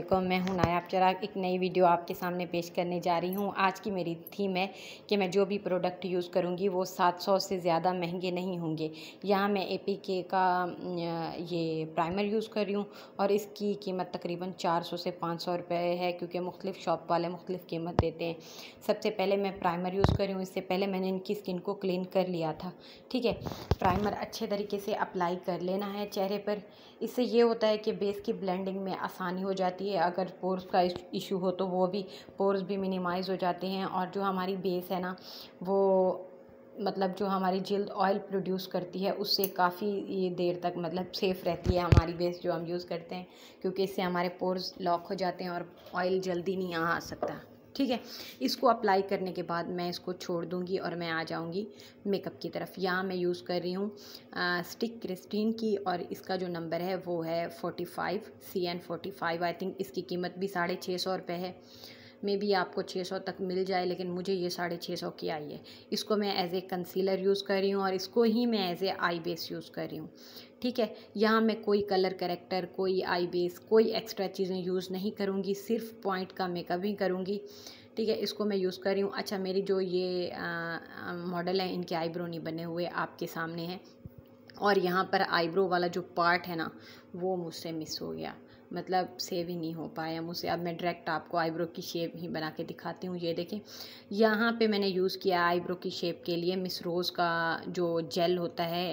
अल्लाम मैं हूं नायाब चराग एक नई वीडियो आपके सामने पेश करने जा रही हूं आज की मेरी थीम है कि मैं जो भी प्रोडक्ट यूज़ करूंगी वो 700 से ज़्यादा महंगे नहीं होंगे यहाँ मैं ए के का ये प्राइमर यूज़ कर रही हूँ और इसकी कीमत तकरीबन 400 से 500 रुपये है क्योंकि मुख्तफ़ शॉप वाले मुख्तफ कीमत देते हैं सबसे पहले मैं प्राइमर यूज़ कर रही हूँ इससे पहले मैंने इनकी स्किन को क्लीन कर लिया था ठीक है प्राइमर अच्छे तरीके से अप्लाई कर लेना है चेहरे पर इससे ये होता है कि बेस की ब्लेंडिंग में आसानी हो जाती है अगर पोर्स का इशू हो तो वो भी पोर्स भी मिनिमाइज़ हो जाते हैं और जो हमारी बेस है ना वो मतलब जो हमारी जल्द ऑयल प्रोड्यूस करती है उससे काफ़ी देर तक मतलब सेफ़ रहती है हमारी बेस जो हम यूज़ करते हैं क्योंकि इससे हमारे पोर्स लॉक हो जाते हैं और ऑयल जल्दी नहीं आ सकता ठीक है इसको अप्लाई करने के बाद मैं इसको छोड़ दूँगी और मैं आ जाऊँगी मेकअप की तरफ यहाँ मैं यूज़ कर रही हूँ स्टिक क्रिस्टीन की और इसका जो नंबर है वो है forty five C N forty five I think इसकी कीमत भी साढ़े छः सौ रुपये है मे भी आपको 600 तक मिल जाए लेकिन मुझे ये साढ़े छः सौ की आई है इसको मैं एज ए कंसीलर यूज़ कर रही हूँ और इसको ही मैं as a eye base use कर रही हूँ ठीक है यहाँ मैं कोई कलर करेक्टर कोई आई बेस कोई एक्स्ट्रा चीज़ें यूज़ नहीं करूँगी सिर्फ पॉइंट का मेकअप ही करूँगी ठीक है इसको मैं यूज़ कर रही हूँ अच्छा मेरी जो ये मॉडल है इनके आईब्रो नहीं बने हुए आपके सामने हैं और यहाँ पर आईब्रो वाला जो पार्ट है ना वो मुझसे मिस हो गया मतलब सेव ही नहीं हो पाया मुझसे अब मैं डायरेक्ट आपको आईब्रो की शेप ही बना के दिखाती हूँ ये देखें यहाँ पे मैंने यूज़ किया आईब्रो की शेप के लिए मिस रोज़ का जो जेल होता है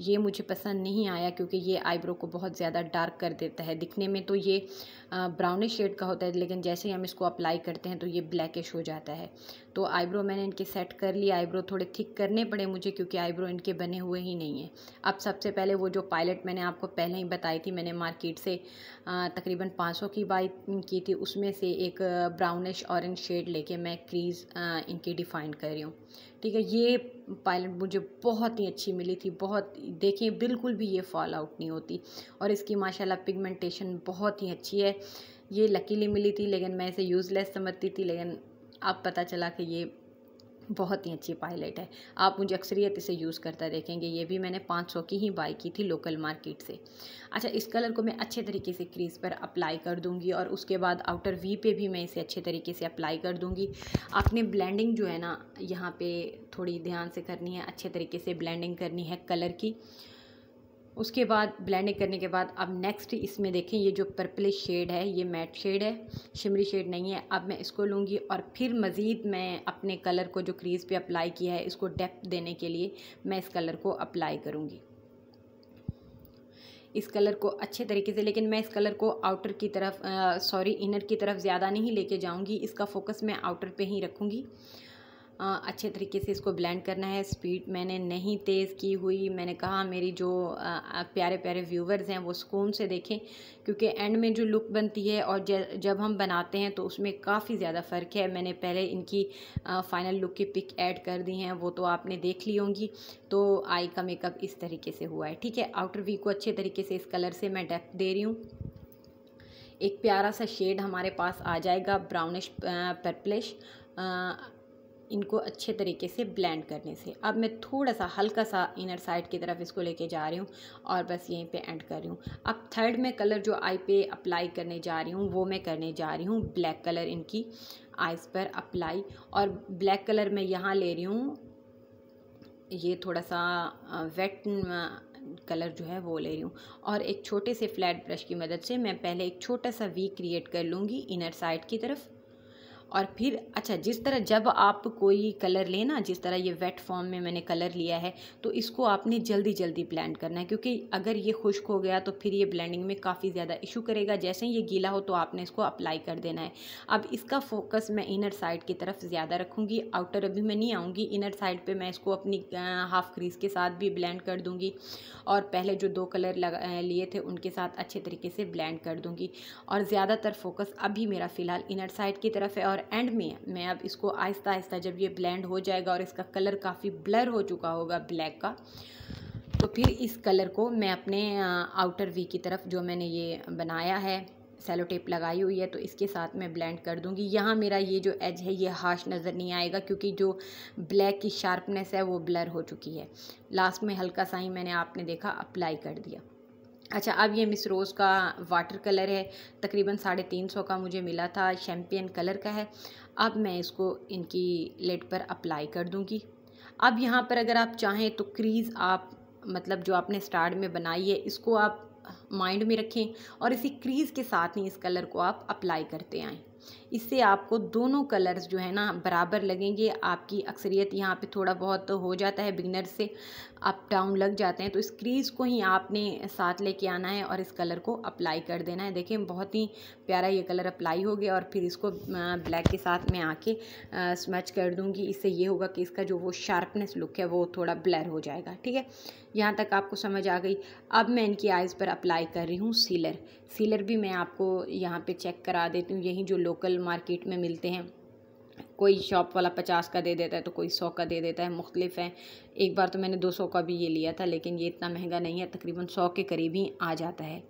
ये मुझे पसंद नहीं आया क्योंकि ये आईब्रो को बहुत ज़्यादा डार्क कर देता है दिखने में तो ये ब्राउनिश शेड का होता है लेकिन जैसे ही हम इसको अप्लाई करते हैं तो ये ब्लैकिश हो जाता है तो आईब्रो मैंने इनके सेट कर लिए आईब्रो थोड़े थिक करने पड़े मुझे क्योंकि आईब्रो इनके बने हुए ही नहीं हैं अब सबसे पहले वो जो पायलट मैंने आपको पहले ही बताई थी मैंने मार्केट से तकरीबन पाँच की बाई की थी उसमें से एक ब्राउनिश ऑरेंज शेड लेके मैं क्रीज़ इनकी डिफ़ाइन कर रही हूँ ठीक है ये पायलट मुझे बहुत ही अच्छी मिली थी बहुत देखें बिल्कुल भी ये फॉल आउट नहीं होती और इसकी माशाल्लाह पिगमेंटेशन बहुत ही अच्छी है ये लकीली मिली थी लेकिन मैं इसे यूज़लेस समझती थी लेकिन अब पता चला कि ये बहुत ही अच्छी पायलट है आप मुझे अक्सरियत इसे यूज़ करता देखेंगे ये भी मैंने 500 की ही बाई की थी लोकल मार्केट से अच्छा इस कलर को मैं अच्छे तरीके से क्रीज़ पर अप्लाई कर दूँगी और उसके बाद आउटर वी पे भी मैं इसे अच्छे तरीके से अप्लाई कर दूँगी आपने ब्लेंडिंग जो है ना यहाँ पर थोड़ी ध्यान से करनी है अच्छे तरीके से ब्लैंडिंग करनी है कलर की उसके बाद ब्लेंडिंग करने के बाद अब नेक्स्ट इसमें देखें ये जो पर्पलिश शेड है ये मैट शेड है शिमरी शेड नहीं है अब मैं इसको लूँगी और फिर मज़ीद मैं अपने कलर को जो क्रीज़ पे अप्लाई किया है इसको डेप्थ देने के लिए मैं इस कलर को अप्लाई करूँगी इस कलर को अच्छे तरीके से लेकिन मैं इस कलर को आउटर की तरफ सॉरी इनर की तरफ ज़्यादा नहीं लेके जाऊँगी इसका फोकस मैं आउटर पर ही रखूँगी अच्छे तरीके से इसको ब्लेंड करना है स्पीड मैंने नहीं तेज़ की हुई मैंने कहा मेरी जो प्यारे प्यारे व्यूवर्स हैं वो सुकून से देखें क्योंकि एंड में जो लुक बनती है और जब हम बनाते हैं तो उसमें काफ़ी ज़्यादा फ़र्क है मैंने पहले इनकी फ़ाइनल लुक की पिक ऐड कर दी हैं वो तो आपने देख ली होंगी तो आई का मेकअप इस तरीके से हुआ है ठीक है आउटर वी को अच्छे तरीके से इस कलर से मैं डेप्थ दे रही हूँ एक प्यारा सा शेड हमारे पास आ जाएगा ब्राउनिश पर्पलिश इनको अच्छे तरीके से ब्लेंड करने से अब मैं थोड़ा सा हल्का सा इनर साइड की तरफ इसको लेके जा रही हूँ और बस यहीं पे एंड कर रही हूँ अब थर्ड में कलर जो आई पे अप्लाई करने जा रही हूँ वो मैं करने जा रही हूँ ब्लैक कलर इनकी आइज़ पर अप्लाई और ब्लैक कलर मैं यहाँ ले रही हूँ ये थोड़ा सा वेट कलर जो है वो ले रही हूँ और एक छोटे से फ्लैट ब्रश की मदद से मैं पहले एक छोटा सा वी क्रिएट कर लूँगी इनर साइड की तरफ और फिर अच्छा जिस तरह जब आप कोई कलर लेना जिस तरह ये वेट फॉर्म में मैंने कलर लिया है तो इसको आपने जल्दी जल्दी ब्लेंड करना है क्योंकि अगर ये खुश्क हो गया तो फिर ये ब्लेंडिंग में काफ़ी ज़्यादा इशू करेगा जैसे ही ये गीला हो तो आपने इसको अप्लाई कर देना है अब इसका फोकस मैं इनर साइड की तरफ ज़्यादा रखूँगी आउटर अभी मैं नहीं आऊँगी इनर साइड पर मैं इसको अपनी हाफ क्रीज के साथ भी ब्लेंड कर दूँगी और पहले जो दो कलर लिए थे उनके साथ अच्छे तरीके से ब्लेंड कर दूँगी और ज़्यादातर फोकस अभी मेरा फ़िलहाल इनर साइड की तरफ है और एंड में मैं अब इसको आहिस्ता आहिस्ता जब ये ब्लेंड हो जाएगा और इसका कलर काफ़ी ब्लर हो चुका होगा ब्लैक का तो फिर इस कलर को मैं अपने आउटर वी की तरफ जो मैंने ये बनाया है सेलो टेप लगाई हुई है तो इसके साथ मैं ब्लेंड कर दूंगी यहाँ मेरा ये जो एज है ये हार्श नज़र नहीं आएगा क्योंकि जो ब्लैक की शार्पनेस है वो ब्लर हो चुकी है लास्ट में हल्का सा ही मैंने आपने देखा अप्लाई कर दिया अच्छा अब ये मिस रोज़ का वाटर कलर है तकरीबन साढ़े तीन सौ का मुझे मिला था शैम्पियन कलर का है अब मैं इसको इनकी लेट पर अप्लाई कर दूँगी अब यहाँ पर अगर आप चाहें तो क्रीज़ आप मतलब जो आपने स्टार्ट में बनाई है इसको आप माइंड में रखें और इसी क्रीज़ के साथ ही इस कलर को आप अप्लाई करते आएँ इससे आपको दोनों कलर्स जो है ना बराबर लगेंगे आपकी अक्सरियत यहाँ पे थोड़ा बहुत हो जाता है बिगनर से अप डाउन लग जाते हैं तो इस क्रीज़ को ही आपने साथ लेके आना है और इस कलर को अप्लाई कर देना है देखें बहुत ही प्यारा ये कलर अप्लाई हो गया और फिर इसको ब्लैक के साथ मैं आके स्मच कर दूँगी इससे ये होगा कि इसका जो वो शार्पनेस लुक है वो थोड़ा ब्लर हो जाएगा ठीक है यहाँ तक आपको समझ आ गई अब मैं इनकी आइज़ पर अप्लाई कर रही हूँ सीलर सीलर भी मैं आपको यहाँ पर चेक करा देती हूँ यही जो लोग लोकल मार्केट में मिलते हैं कोई शॉप वाला पचास का दे देता है तो कोई सौ का दे देता है मुख्तलिफ है एक बार तो मैंने दो सौ का भी ये लिया था लेकिन ये इतना महंगा नहीं है तकरीबन सौ के करीब ही आ जाता है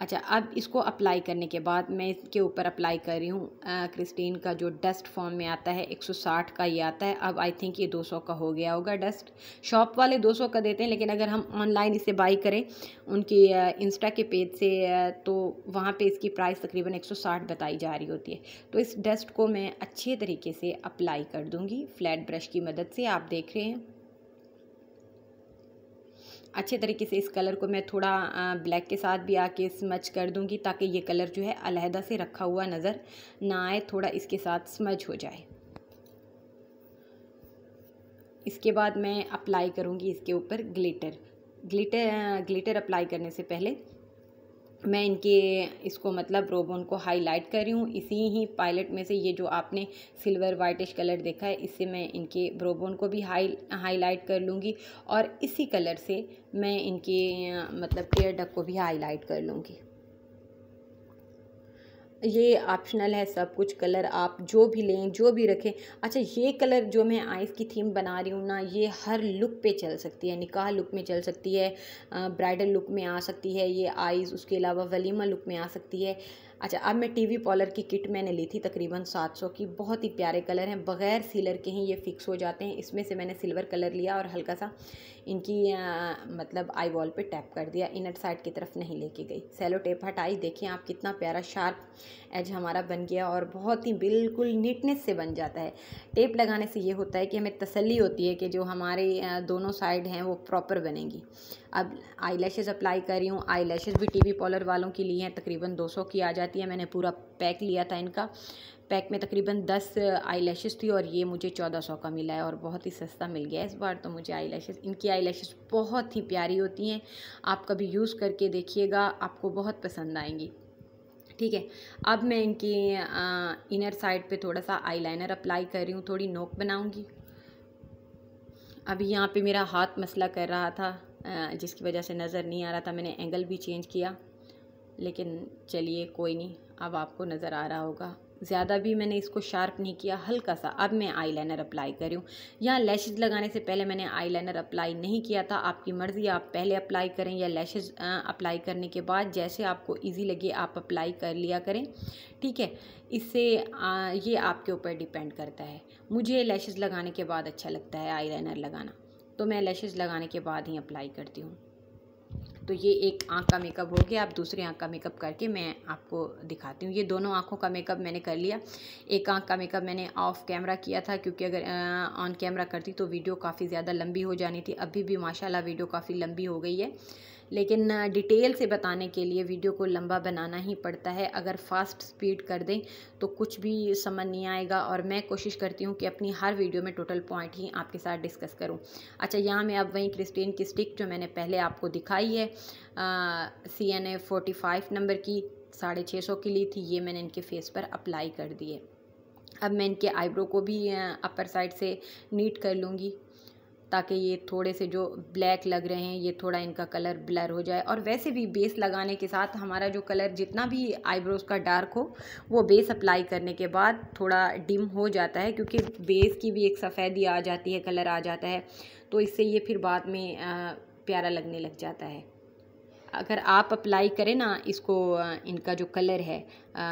अच्छा अब इसको अप्लाई करने के बाद मैं इसके ऊपर अप्लाई कर रही हूँ क्रिस्टीन का जो डस्ट फॉर्म में आता है 160 का ये आता है अब आई थिंक ये 200 का हो गया होगा डस्ट शॉप वाले 200 का देते हैं लेकिन अगर हम ऑनलाइन इसे बाई करें उनकी इंस्टा के पेज से तो वहाँ पे इसकी प्राइस तकरीबन 160 बताई जा रही होती है तो इस डस्ट को मैं अच्छे तरीके से अप्लाई कर दूँगी फ्लैट ब्रश की मदद से आप देख रहे हैं अच्छे तरीके से इस कलर को मैं थोड़ा ब्लैक के साथ भी आके स्मच कर दूंगी ताकि ये कलर जो है अलहदा से रखा हुआ नज़र ना आए थोड़ा इसके साथ स्मच हो जाए इसके बाद मैं अप्लाई करूँगी इसके ऊपर ग्लिटर ग्लिटर ग्लिटर अप्लाई करने से पहले मैं इनके इसको मतलब रोबोन को हाईलाइट कर रही हूँ इसी ही पायलट में से ये जो आपने सिल्वर वाइटिश कलर देखा है इससे मैं इनके रोबोन को भी हाई हाईलाइट कर लूँगी और इसी कलर से मैं इनके मतलब टेयर डक को भी हाईलाइट कर लूँगी ये ऑप्शनल है सब कुछ कलर आप जो भी लें जो भी रखें अच्छा ये कलर जो मैं आइज़ की थीम बना रही हूँ ना ये हर लुक पे चल सकती है निकाह लुक में चल सकती है ब्राइडल लुक में आ सकती है ये आइज़ उसके अलावा वलीमा लुक में आ सकती है अच्छा अब मैं टीवी पॉलर की किट मैंने ली थी तकरीबन 700 की बहुत ही प्यारे कलर हैं बग़ैर सीलर के ही ये फ़िक्स हो जाते हैं इसमें से मैंने सिल्वर कलर लिया और हल्का सा इनकी आ, मतलब आई वॉल पर टैप कर दिया इनर साइड की तरफ नहीं लेके गई सेलो टेप हटाई देखिए आप कितना प्यारा शार्प एज हमारा बन गया और बहुत ही बिल्कुल नीटनेस से बन जाता है टेप लगाने से ये होता है कि हमें तसली होती है कि जो हमारे दोनों साइड हैं वो प्रॉपर बनेंगी अब आई अप्लाई कर रही हूँ आई भी टी पॉलर वालों की ली हैं तकरीबन दो की आ जाती जाती है मैंने पूरा पैक लिया था इनका पैक में तकरीबन दस आई थी और ये मुझे चौदह सौ का मिला है और बहुत ही सस्ता मिल गया इस बार तो मुझे आई इनकी आई बहुत ही प्यारी होती हैं आप कभी यूज़ करके देखिएगा आपको बहुत पसंद आएंगी ठीक है अब मैं इनकी इनर साइड पे थोड़ा सा आईलाइनर अप्लाई कर रही हूँ थोड़ी नोक बनाऊँगी अभी यहाँ पे मेरा हाथ मसला कर रहा था जिसकी वजह से नज़र नहीं आ रहा था मैंने एंगल भी चेंज किया लेकिन चलिए कोई नहीं अब आपको नज़र आ रहा होगा ज़्यादा भी मैंने इसको शार्प नहीं किया हल्का सा अब मैं आईलाइनर अप्लाई कर रही हूँ यहाँ लैशेज लगाने से पहले मैंने आईलाइनर अप्लाई नहीं किया था आपकी मर्ज़ी आप पहले अप्लाई करें या लैशेज अप्लाई करने के बाद जैसे आपको इजी लगे आप अप्लाई कर लिया करें ठीक है इससे आ, ये आपके ऊपर डिपेंड करता है मुझे लैशेज लगाने के बाद अच्छा लगता है लाइनर लगाना तो मैं लैशेज लगाने के बाद ही अप्लाई करती हूँ तो ये एक आँख का मेकअप हो गया आप दूसरी आँख का मेकअप करके मैं आपको दिखाती हूँ ये दोनों आँखों का मेकअप मैंने कर लिया एक आँख का मेकअप मैंने ऑफ कैमरा किया था क्योंकि अगर ऑन कैमरा करती तो वीडियो काफ़ी ज़्यादा लंबी हो जानी थी अभी भी माशाल्लाह वीडियो काफ़ी लंबी हो गई है लेकिन डिटेल से बताने के लिए वीडियो को लंबा बनाना ही पड़ता है अगर फास्ट स्पीड कर दें तो कुछ भी समझ नहीं आएगा और मैं कोशिश करती हूँ कि अपनी हर वीडियो में टोटल पॉइंट ही आपके साथ डिस्कस करूँ अच्छा यहाँ मैं अब वहीं क्रिस्टीन की स्टिक जो मैंने पहले आपको दिखाई है C N A forty five number की साढ़े छः सौ की ली थी ये मैंने इनके फेस पर अप्लाई कर दिए अब मैं इनके आईब्रो को भी अपर साइड से नीट कर लूँगी ताकि ये थोड़े से जो ब्लैक लग रहे हैं ये थोड़ा इनका कलर ब्लर हो जाए और वैसे भी बेस लगाने के साथ हमारा जो कलर जितना भी आईब्रोज़ का डार्क हो वो बेस अप्लाई करने के बाद थोड़ा डिम हो जाता है क्योंकि बेस की भी एक सफ़ेदी आ जाती है कलर आ जाता है तो इससे ये फिर बाद में प्यारा लगने लग जाता है अगर आप अप्लाई करें ना इसको इनका जो कलर है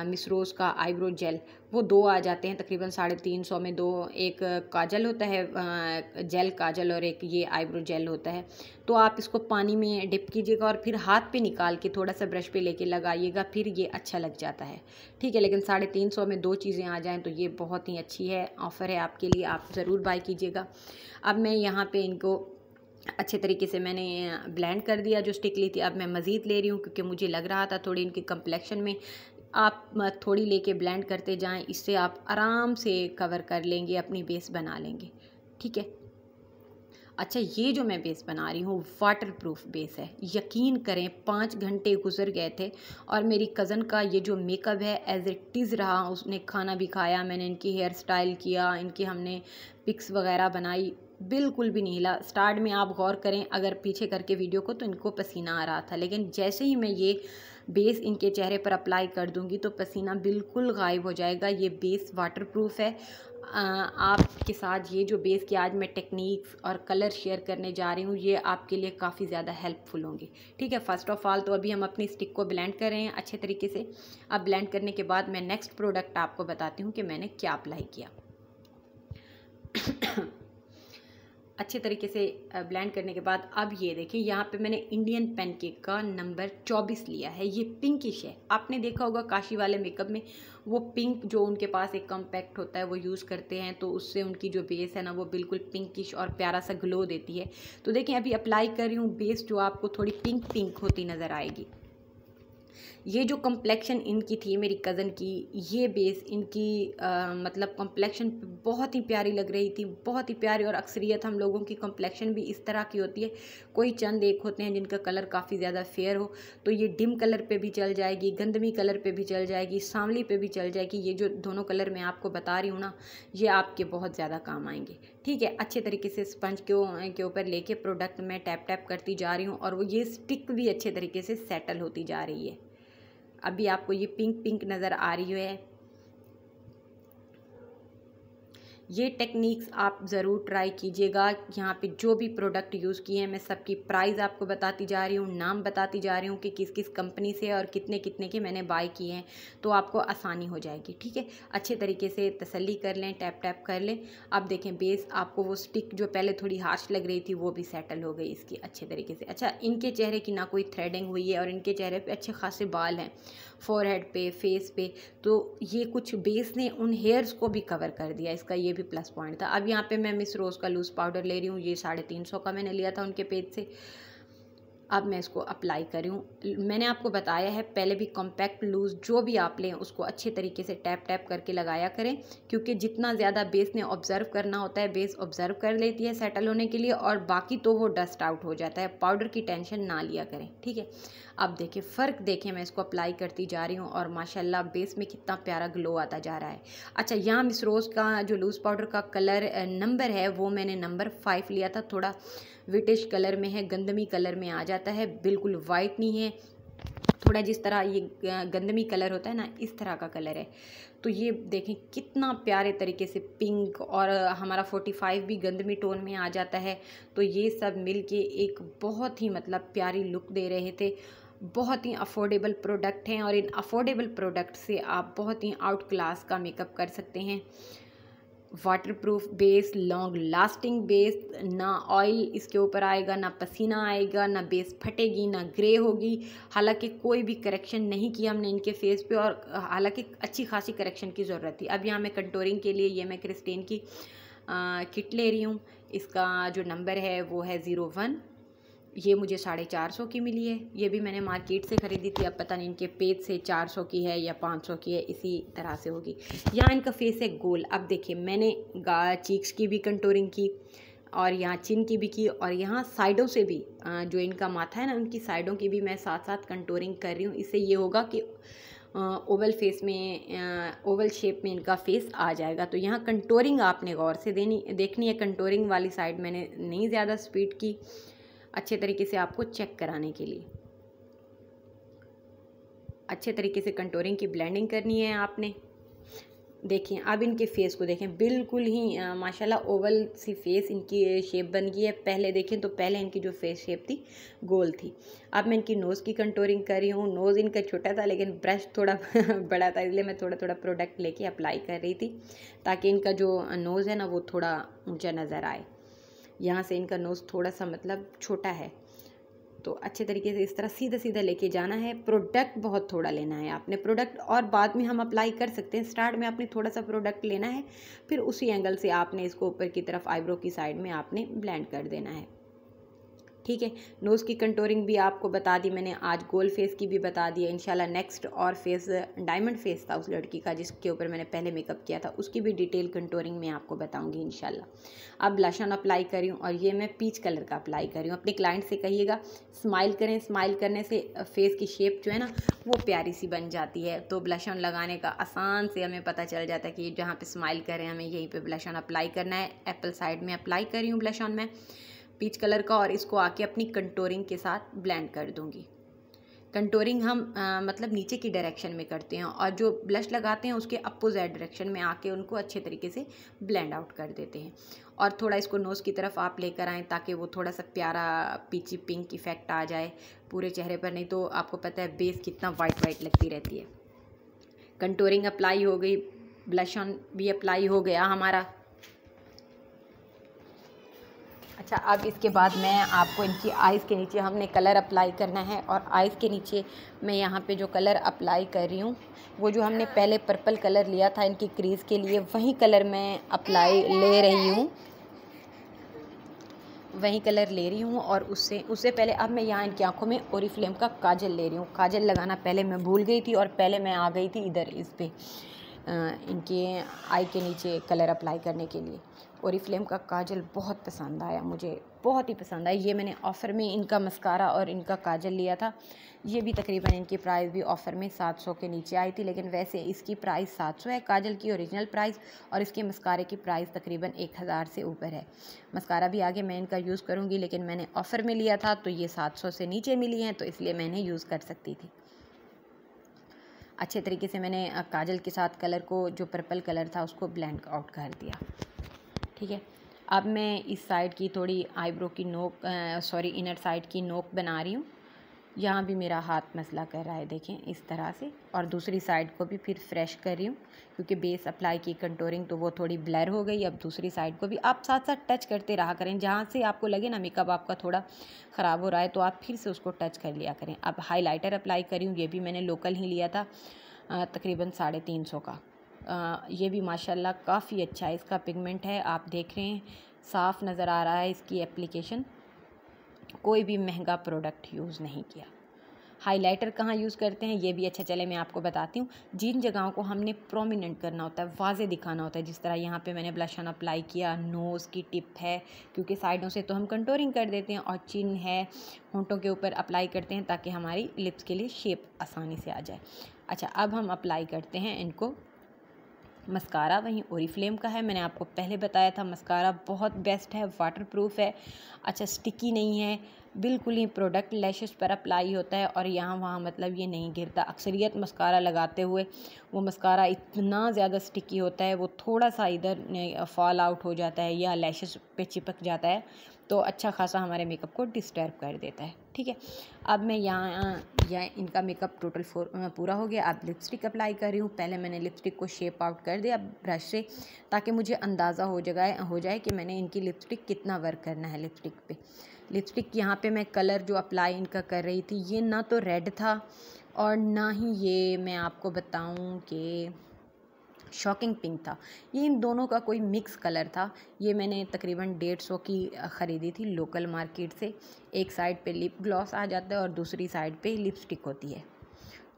मिसरोज़ का आईब्रो जेल वो दो आ जाते हैं तकरीबन साढ़े तीन सौ में दो एक काजल होता है जेल काजल और एक ये आईब्रो जेल होता है तो आप इसको पानी में डिप कीजिएगा और फिर हाथ पे निकाल के थोड़ा सा ब्रश पे लेके लगाइएगा फिर ये अच्छा लग जाता है ठीक है लेकिन साढ़े तीन सौ में दो चीज़ें आ जाएँ तो ये बहुत ही अच्छी है ऑफ़र है आपके लिए आप ज़रूर बाई कीजिएगा अब मैं यहाँ पर इनको अच्छे तरीके से मैंने ब्लेंड कर दिया जो स्टिक ली थी अब मैं मज़ीद ले रही हूँ क्योंकि मुझे लग रहा था थोड़ी इनकी कम्प्लेक्शन में आप थोड़ी लेके ब्लेंड करते जाएं इससे आप आराम से कवर कर लेंगे अपनी बेस बना लेंगे ठीक है अच्छा ये जो मैं बेस बना रही हूँ वाटर प्रूफ बेस है यकीन करें पाँच घंटे गुजर गए थे और मेरी कज़न का ये जो मेकअप है एज इट इज़ रहा उसने खाना भी खाया मैंने इनकी हेयर स्टाइल किया इनकी हमने पिक्स वगैरह बनाई बिल्कुल भी नहीं हिला स्टार्ट में आप गौर करें अगर पीछे करके वीडियो को तो इनको पसीना आ रहा था लेकिन जैसे ही मैं ये बेस इनके चेहरे पर अप्लाई कर दूंगी तो पसीना बिल्कुल गायब हो जाएगा ये बेस वाटरप्रूफ है आपके साथ ये जो बेस की आज मैं टेक्निक्स और कलर शेयर करने जा रही हूँ ये आपके लिए काफ़ी ज़्यादा हेल्पफुल होंगे ठीक है फर्स्ट ऑफ़ ऑल तो अभी हम अपनी स्टिक को ब्लेंड कर रहे हैं अच्छे तरीके से अब ब्लेंड करने के बाद मैं नेक्स्ट प्रोडक्ट आपको बताती हूँ कि मैंने क्या अप्लाई किया अच्छे तरीके से ब्लेंड करने के बाद अब ये देखें यहाँ पे मैंने इंडियन पेनकेक का नंबर 24 लिया है ये पिंकिश है आपने देखा होगा काशी वाले मेकअप में वो पिंक जो उनके पास एक कॉम्पैक्ट होता है वो यूज़ करते हैं तो उससे उनकी जो बेस है ना वो बिल्कुल पिंकिश और प्यारा सा ग्लो देती है तो देखें अभी अप्लाई कर रही हूँ बेस जो आपको थोड़ी पिंक पिंक होती नज़र आएगी ये जो कम्प्लेक्शन इनकी थी मेरी कज़न की ये बेस इनकी आ, मतलब कम्प्लेक्शन बहुत ही प्यारी लग रही थी बहुत ही प्यारी और अक्सरियत हम लोगों की कम्प्लेक्शन भी इस तरह की होती है कोई चंद एक होते हैं जिनका कलर काफ़ी ज़्यादा फेयर हो तो ये डिम कलर पर भी चल जाएगी गंदमी कलर पर भी चल जाएगी सांवली पर भी चल जाएगी ये जो दोनों कलर मैं आपको बता रही हूँ ना ये आपके बहुत ज़्यादा काम आएंगे ठीक है अच्छे तरीके से स्पंज के ऊपर लेके प्रोडक्ट मैं टैप टैप करती जा रही हूँ और वो ये स्टिक भी अच्छे तरीके से सेटल होती जा रही है अभी आपको ये पिंक पिंक नज़र आ रही है ये टेक्निक्स आप ज़रूर ट्राई कीजिएगा यहाँ पे जो भी प्रोडक्ट यूज़ किए हैं मैं सबकी प्राइस आपको बताती जा रही हूँ नाम बताती जा रही हूँ कि किस किस कंपनी से और कितने कितने के मैंने बाय किए हैं तो आपको आसानी हो जाएगी ठीक है अच्छे तरीके से तसली कर लें टैप टैप कर लें अब देखें बेस आपको वो स्टिक जो पहले थोड़ी हार्श लग रही थी वो भी सेटल हो गई इसकी अच्छे तरीके से अच्छा इनके चेहरे की ना कोई थ्रेडिंग हुई है और इनके चेहरे पर अच्छे खासे बाल हैं फोरहेड पे फेस पे तो ये कुछ बेस ने उन हेयर्स को भी कवर कर दिया इसका ये भी प्लस पॉइंट था अब यहाँ पे मैं मिस रोज़ का लूज़ पाउडर ले रही हूँ ये साढ़े तीन सौ का मैंने लिया था उनके पेज से अब मैं इसको अप्लाई करूँ मैंने आपको बताया है पहले भी कॉम्पैक्ट लूज़ जो भी आप लें उसको अच्छे तरीके से टैप टैप करके लगाया करें क्योंकि जितना ज़्यादा बेस ने ऑब्ज़र्व करना होता है बेस ऑब्ज़र्व कर लेती है सेटल होने के लिए और बाकी तो वो डस्ट आउट हो जाता है पाउडर की टेंशन ना लिया करें ठीक है अब देखिए फ़र्क देखें मैं इसको अप्लाई करती जा रही हूँ और माशाला बेस में कितना प्यारा ग्लो आता जा रहा है अच्छा यहाँ मिस रोज़ का जो लूज़ पाउडर का कलर नंबर है वो मैंने नंबर फाइव लिया था थोड़ा विटिश कलर में है गंदमी कलर में आ जाता है बिल्कुल वाइट नहीं है थोड़ा जिस तरह ये गंदमी कलर होता है ना इस तरह का कलर है तो ये देखें कितना प्यारे तरीके से पिंक और हमारा 45 भी गंदमी टोन में आ जाता है तो ये सब मिल के एक बहुत ही मतलब प्यारी लुक दे रहे थे बहुत ही अफोर्डेबल प्रोडक्ट हैं और इन अफोर्डेबल प्रोडक्ट से आप बहुत ही आउट क्लास का मेकअप कर सकते हैं waterproof base long lasting base ना ऑयल इसके ऊपर आएगा ना पसीना आएगा ना बेस फटेगी ना ग्रे होगी हालांकि कोई भी करेक्शन नहीं किया हमने इनके फेस पे और हालांकि अच्छी खासी करेक्शन की ज़रूरत थी अब यहाँ मैं कंटोरिंग के लिए ये मैं क्रिस्टेन की आ, किट ले रही हूँ इसका जो नंबर है वो है ज़ीरो वन ये मुझे साढ़े चार सौ की मिली है ये भी मैंने मार्केट से ख़रीदी थी अब पता नहीं इनके पेज से चार सौ की है या पाँच सौ की है इसी तरह से होगी यहाँ इनका फेस है गोल अब देखिए मैंने गा चीक्स की भी कंटोरिंग की और यहाँ चिन की भी की और यहाँ साइडों से भी जो इनका माथा है ना उनकी साइडों की भी मैं साथ साथ कंटोरिंग कर रही हूँ इससे ये होगा कि ओवल फेस में ओवल शेप में इनका फेस आ जाएगा तो यहाँ कंटोरिंग आपने गौर से देनी देखनी है कंटोरिंग वाली साइड मैंने नहीं ज़्यादा स्पीड की अच्छे तरीके से आपको चेक कराने के लिए अच्छे तरीके से कंटोरिंग की ब्लेंडिंग करनी है आपने देखिए अब इनके फेस को देखें बिल्कुल ही माशाल्लाह ओवल सी फेस इनकी शेप बन गई है पहले देखें तो पहले इनकी जो फेस शेप थी गोल थी अब मैं इनकी नोज़ की कंटोरिंग कर रही हूँ नोज़ इनका छोटा था लेकिन ब्रश थोड़ा बड़ा था इसलिए मैं थोड़ा थोड़ा प्रोडक्ट लेके अप्लाई कर रही थी ताकि इनका जो नोज़ है ना वो थोड़ा ऊँचा नज़र आए यहाँ से इनका नोज़ थोड़ा सा मतलब छोटा है तो अच्छे तरीके से इस तरह सीधा सीधा लेके जाना है प्रोडक्ट बहुत थोड़ा लेना है आपने प्रोडक्ट और बाद में हम अप्लाई कर सकते हैं स्टार्ट में आपने थोड़ा सा प्रोडक्ट लेना है फिर उसी एंगल से आपने इसको ऊपर की तरफ आईब्रो की साइड में आपने ब्लेंड कर देना है ठीक है नोज़ की कंटोरिंग भी आपको बता दी मैंने आज गोल फेस की भी बता दी है इनशाला नेक्स्ट और फेस डायमंड फेस था उस लड़की का जिसके ऊपर मैंने पहले मेकअप किया था उसकी भी डिटेल कंटोरिंग में आपको बताऊंगी शाला अब ब्लश ऑन अप्लाई कर रही हूँ और ये मैं पीच कलर का अप्लाई कर रही हूँ अपने क्लाइंट से कहिएगा स्माइल करें स्माइल करने से फेस की शेप जो है ना वो प्यारी सी बन जाती है तो ब्लश ऑन लगाने का आसान से हमें पता चल जाता है कि जहाँ पर स्माइल करें हमें यहीं पर ब्लश ऑन अप्लाई करना है एप्पल साइड में अप्लाई कर रही हूँ ब्लश ऑन मैं पीच कलर का और इसको आके अपनी कंटोरिंग के साथ ब्लेंड कर दूंगी कंटोरिंग हम आ, मतलब नीचे की डायरेक्शन में करते हैं और जो ब्लश लगाते हैं उसके अपोजिट डायरेक्शन में आके उनको अच्छे तरीके से ब्लेंड आउट कर देते हैं और थोड़ा इसको नोज़ की तरफ आप लेकर आएँ ताकि वो थोड़ा सा प्यारा पीची पिंक इफ़ेक्ट आ जाए पूरे चेहरे पर नहीं तो आपको पता है बेस कितना वाइट वाइट लगती रहती है कंटोरिंग अप्लाई हो गई ब्लश ऑन भी अप्लाई हो गया हमारा अच्छा अब इसके बाद मैं आपको इनकी आइज़ के नीचे हमने कलर अप्लाई करना है और आइज़ के नीचे मैं यहाँ पे जो कलर अप्लाई कर रही हूँ वो जो हमने पहले पर्पल कलर लिया था इनकी क्रीज़ के लिए वही कलर मैं अप्लाई ले रही हूँ वही कलर ले रही हूँ और उससे उससे पहले अब मैं यहाँ इनकी आंखों में और फ्लेम का काजल ले रही हूँ काजल लगाना पहले मैं भूल गई थी और पहले मैं आ गई थी इधर इस पर इनके आई के नीचे कलर अप्लाई करने के लिए और फ्लेम का काजल बहुत पसंद आया मुझे बहुत ही पसंद आया ये मैंने ऑफ़र में इनका मस्कारा और इनका काजल लिया था ये भी तकरीबन इनकी प्राइस भी ऑफ़र में 700 के नीचे आई थी लेकिन वैसे इसकी प्राइस 700 है काजल की ओरिजिनल प्राइस और इसके मस्कारे की प्राइस तकरीबन 1000 से ऊपर है मस्कारा भी आगे मैं इनका यूज़ करूँगी लेकिन मैंने ऑफ़र में लिया था तो ये सात से नीचे मिली हैं तो इसलिए मैं इन्हें यूज़ कर सकती थी अच्छे तरीके से मैंने काजल के साथ कलर को जो पर्पल कलर था उसको ब्लेंड आउट कर दिया ठीक है अब मैं इस साइड की थोड़ी आईब्रो की नोक सॉरी इनर साइड की नोक बना रही हूँ यहाँ भी मेरा हाथ मसला कर रहा है देखें इस तरह से और दूसरी साइड को भी फिर फ्रेश कर रही हूँ क्योंकि बेस अप्लाई की कंटोरिंग तो वो थोड़ी ब्लर हो गई अब दूसरी साइड को भी आप साथ साथ टच करते रहा करें जहाँ से आपको लगे ना मेकअप आपका थोड़ा ख़राब हो रहा है तो आप फिर से उसको टच कर लिया करें अब हाईलाइटर अप्लाई करी हूँ ये भी मैंने लोकल ही लिया था तकरीबन साढ़े तीन सौ का ये भी माशाल्लाह काफ़ी अच्छा है इसका पिगमेंट है आप देख रहे हैं साफ़ नज़र आ रहा है इसकी एप्लीकेशन कोई भी महंगा प्रोडक्ट यूज़ नहीं किया हाइलाइटर कहाँ यूज़ करते हैं ये भी अच्छा चले मैं आपको बताती हूँ जिन जगहों को हमने प्रोमिनेंट करना होता है वाजे दिखाना होता है जिस तरह यहाँ पे मैंने ब्लशन अप्लाई किया नोज़ की टिप है क्योंकि साइडों से तो हम कंटोरिंग कर देते हैं और चिन है होंटों के ऊपर अप्लाई करते हैं ताकि हमारी लिप्स के लिए शेप आसानी से आ जाए अच्छा अब हम अप्लाई करते हैं इनको मस्कारा वहीं फ्लेम का है मैंने आपको पहले बताया था मस्कारा बहुत बेस्ट है वाटर प्रूफ है अच्छा स्टिकी नहीं है बिल्कुल ही प्रोडक्ट लैशेस पर अप्लाई होता है और यहाँ वहाँ मतलब ये नहीं गिरता अक्सरियत मस्कारा लगाते हुए वो मस्कारा इतना ज़्यादा स्टिकी होता है वो थोड़ा सा इधर फॉल आउट हो जाता है या लैशेस पे चिपक जाता है तो अच्छा खासा हमारे मेकअप को डिस्टर्ब कर देता है ठीक है अब मैं यहाँ या इनका मेकअप टोटल फोर पूरा हो गया अब लिपस्टिक अप्लाई कर रही हूँ पहले मैंने लिपस्टिक को शेप आउट कर दिया ब्रश से ताकि मुझे अंदाज़ा हो जाए हो जाए कि मैंने इनकी लिपस्टिक कितना वर्क करना है लिपस्टिक पे लिपस्टिक यहाँ पे मैं कलर जो अप्लाई इनका कर रही थी ये ना तो रेड था और ना ही ये मैं आपको बताऊँ कि शॉकिंग पिंक था ये इन दोनों का कोई मिक्स कलर था ये मैंने तकरीबन डेढ़ सौ की ख़रीदी थी लोकल मार्केट से एक साइड पे लिप ग्लॉस आ जाता है और दूसरी साइड पे लिपस्टिक होती है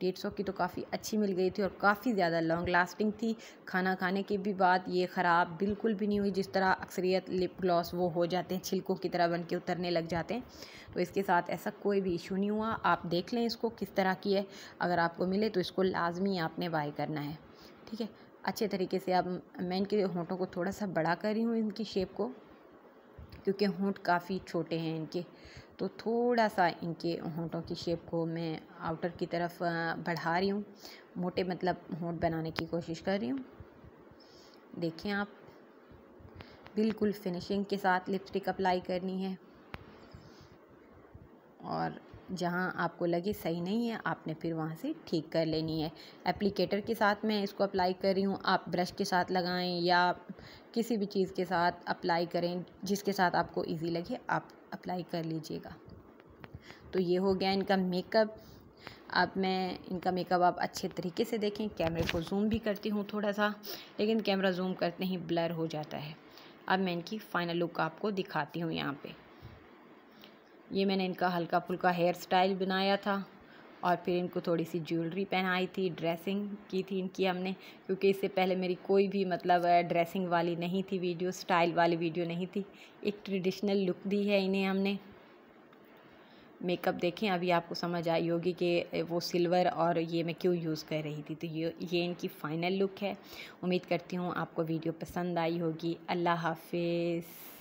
डेढ़ सौ की तो काफ़ी अच्छी मिल गई थी और काफ़ी ज़्यादा लॉन्ग लास्टिंग थी खाना खाने के भी बाद ये ख़राब बिल्कुल भी नहीं हुई जिस तरह अक्सरियत लिप ग्लॉस वो हो जाते हैं छिलकों की तरह बन के उतरने लग जाते हैं तो इसके साथ ऐसा कोई भी इशू नहीं हुआ आप देख लें इसको किस तरह की है अगर आपको मिले तो इसको लाजमी आपने बाय करना है ठीक है अच्छे तरीके से अब मैं इनके होंठों को थोड़ा सा बड़ा कर रही हूँ इनकी शेप को क्योंकि होंठ काफ़ी छोटे हैं इनके तो थोड़ा सा इनके होंठों की शेप को मैं आउटर की तरफ बढ़ा रही हूँ मोटे मतलब होंठ बनाने की कोशिश कर रही हूँ देखें आप बिल्कुल फिनिशिंग के साथ लिपस्टिक अप्लाई करनी है और जहाँ आपको लगे सही नहीं है आपने फिर वहाँ से ठीक कर लेनी है एप्लीकेटर के साथ मैं इसको अप्लाई कर रही हूँ आप ब्रश के साथ लगाएं या किसी भी चीज़ के साथ अप्लाई करें जिसके साथ आपको इजी लगे आप अप्लाई कर लीजिएगा तो ये हो गया इनका मेकअप अब मैं इनका मेकअप आप अच्छे तरीके से देखें कैमरे को जूम भी करती हूँ थोड़ा सा लेकिन कैमरा जूम करते ही ब्लर हो जाता है अब मैं इनकी फ़ाइनल लुक आपको दिखाती हूँ यहाँ पर ये मैंने इनका हल्का फुल्का हेयर स्टाइल बनाया था और फिर इनको थोड़ी सी ज्वेलरी पहनाई थी ड्रेसिंग की थी इनकी हमने क्योंकि इससे पहले मेरी कोई भी मतलब ड्रेसिंग वाली नहीं थी वीडियो स्टाइल वाली वीडियो नहीं थी एक ट्रेडिशनल लुक दी है इन्हें हमने मेकअप देखें अभी आपको समझ आई होगी कि वो सिल्वर और ये मैं क्यों यूज़ कर रही थी तो ये ये इनकी फ़ाइनल लुक है उम्मीद करती हूँ आपको वीडियो पसंद आई होगी अल्लाह हाफिज़